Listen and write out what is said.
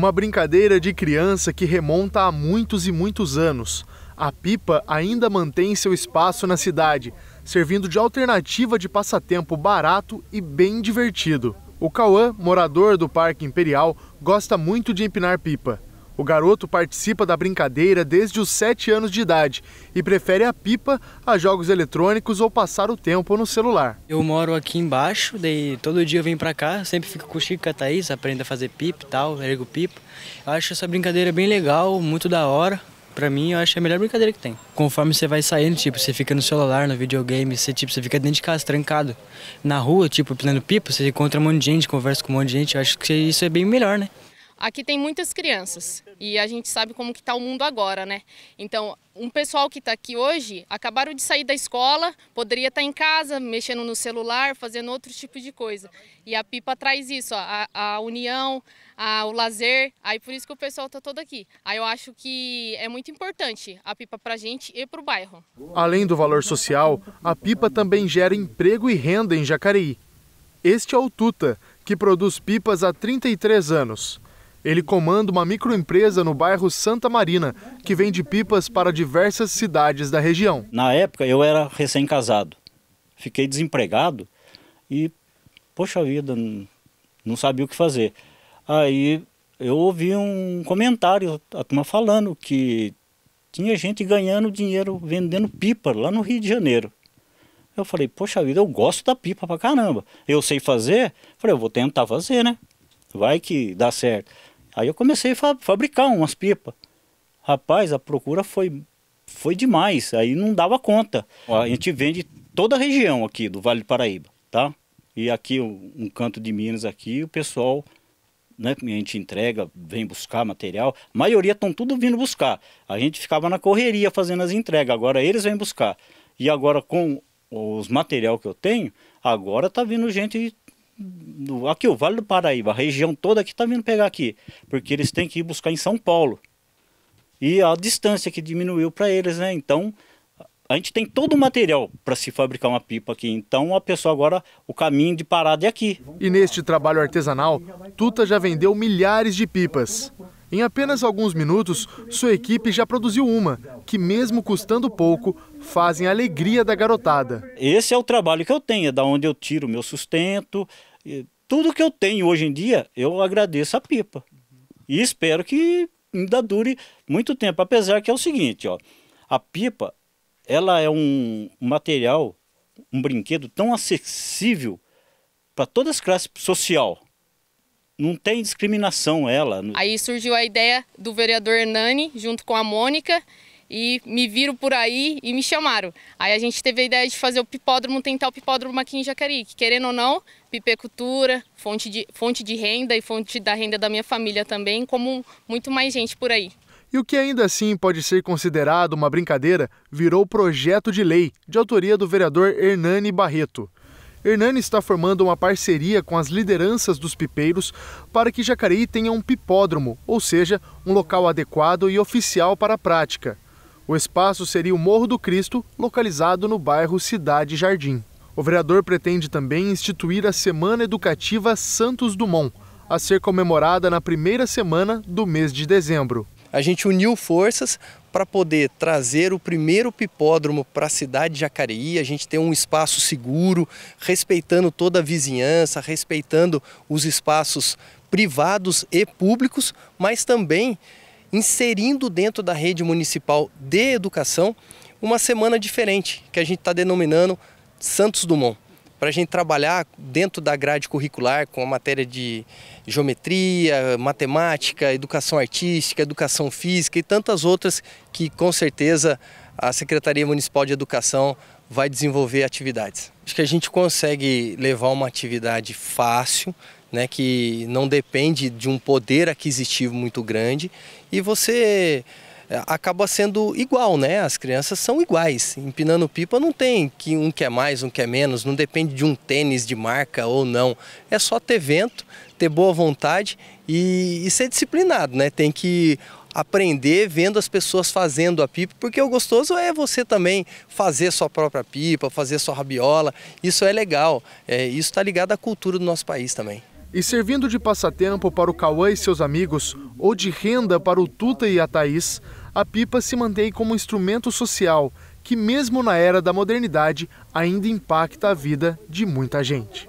Uma brincadeira de criança que remonta a muitos e muitos anos. A pipa ainda mantém seu espaço na cidade, servindo de alternativa de passatempo barato e bem divertido. O Cauã, morador do Parque Imperial, gosta muito de empinar pipa. O garoto participa da brincadeira desde os 7 anos de idade e prefere a pipa a jogos eletrônicos ou passar o tempo no celular. Eu moro aqui embaixo, daí todo dia eu venho para cá, sempre fico com o Chico e a Thaís, aprendo a fazer pipa e tal, ergo pipa. Eu acho essa brincadeira bem legal, muito da hora. Pra mim, eu acho a melhor brincadeira que tem. Conforme você vai saindo, tipo, você fica no celular, no videogame, você, tipo, você fica dentro de casa, trancado. Na rua, tipo, pedindo pipa, você encontra um monte de gente, conversa com um monte de gente. Eu acho que isso é bem melhor, né? Aqui tem muitas crianças e a gente sabe como que está o mundo agora, né? Então, um pessoal que está aqui hoje acabaram de sair da escola, poderia estar tá em casa, mexendo no celular, fazendo outro tipo de coisa. E a pipa traz isso, ó, a, a, união, a, o lazer, aí por isso que o pessoal está todo aqui. Aí eu acho que é muito importante a pipa para a gente e para o bairro. Além do valor social, a pipa também gera emprego e renda em Jacareí. Este é o Tuta, que produz pipas há 33 anos. Ele comanda uma microempresa no bairro Santa Marina, que vende pipas para diversas cidades da região. Na época eu era recém-casado, fiquei desempregado e, poxa vida, não sabia o que fazer. Aí eu ouvi um comentário, a turma falando que tinha gente ganhando dinheiro vendendo pipa lá no Rio de Janeiro. Eu falei, poxa vida, eu gosto da pipa pra caramba. Eu sei fazer, falei, eu vou tentar fazer, né? Vai que dá certo. Aí eu comecei a fa fabricar umas pipas. Rapaz, a procura foi, foi demais, aí não dava conta. A gente vende toda a região aqui do Vale do Paraíba, tá? E aqui, um canto de Minas aqui, o pessoal, né, a gente entrega, vem buscar material. A maioria estão tudo vindo buscar. A gente ficava na correria fazendo as entregas, agora eles vêm buscar. E agora com os material que eu tenho, agora tá vindo gente do, aqui o Vale do Paraíba, a região toda aqui está vindo pegar aqui, porque eles têm que ir buscar em São Paulo. E a distância que diminuiu para eles, né? Então, a gente tem todo o material para se fabricar uma pipa aqui. Então, a pessoa agora, o caminho de parada é aqui. E neste trabalho artesanal, Tuta já vendeu milhares de pipas. Em apenas alguns minutos, sua equipe já produziu uma, que mesmo custando pouco, fazem a alegria da garotada. Esse é o trabalho que eu tenho, é da onde eu tiro meu sustento. Tudo que eu tenho hoje em dia, eu agradeço a pipa. E espero que ainda dure muito tempo, apesar que é o seguinte, ó, a pipa ela é um material, um brinquedo tão acessível para todas as classes social não tem discriminação ela. Né? Aí surgiu a ideia do vereador Hernani, junto com a Mônica, e me viram por aí e me chamaram. Aí a gente teve a ideia de fazer o pipódromo, tentar o pipódromo aqui em Jacareí, que querendo ou não, pipecultura, fonte de, fonte de renda e fonte da renda da minha família também, como muito mais gente por aí. E o que ainda assim pode ser considerado uma brincadeira virou projeto de lei, de autoria do vereador Hernani Barreto. Hernani está formando uma parceria com as lideranças dos pipeiros para que Jacareí tenha um pipódromo, ou seja, um local adequado e oficial para a prática. O espaço seria o Morro do Cristo, localizado no bairro Cidade Jardim. O vereador pretende também instituir a Semana Educativa Santos Dumont, a ser comemorada na primeira semana do mês de dezembro. A gente uniu forças para poder trazer o primeiro pipódromo para a cidade de Jacareí, a gente tem um espaço seguro, respeitando toda a vizinhança, respeitando os espaços privados e públicos, mas também inserindo dentro da rede municipal de educação uma semana diferente, que a gente está denominando Santos Dumont para a gente trabalhar dentro da grade curricular com a matéria de geometria, matemática, educação artística, educação física e tantas outras que com certeza a Secretaria Municipal de Educação vai desenvolver atividades. Acho que a gente consegue levar uma atividade fácil, né, que não depende de um poder aquisitivo muito grande e você acaba sendo igual, né? As crianças são iguais. Empinando pipa não tem que um quer mais, um quer menos, não depende de um tênis de marca ou não. É só ter vento, ter boa vontade e, e ser disciplinado, né? Tem que aprender vendo as pessoas fazendo a pipa, porque o gostoso é você também fazer sua própria pipa, fazer sua rabiola. Isso é legal. É, isso está ligado à cultura do nosso país também. E servindo de passatempo para o Cauã e seus amigos, ou de renda para o Tuta e a Thaís, a pipa se mantém como um instrumento social que, mesmo na era da modernidade, ainda impacta a vida de muita gente.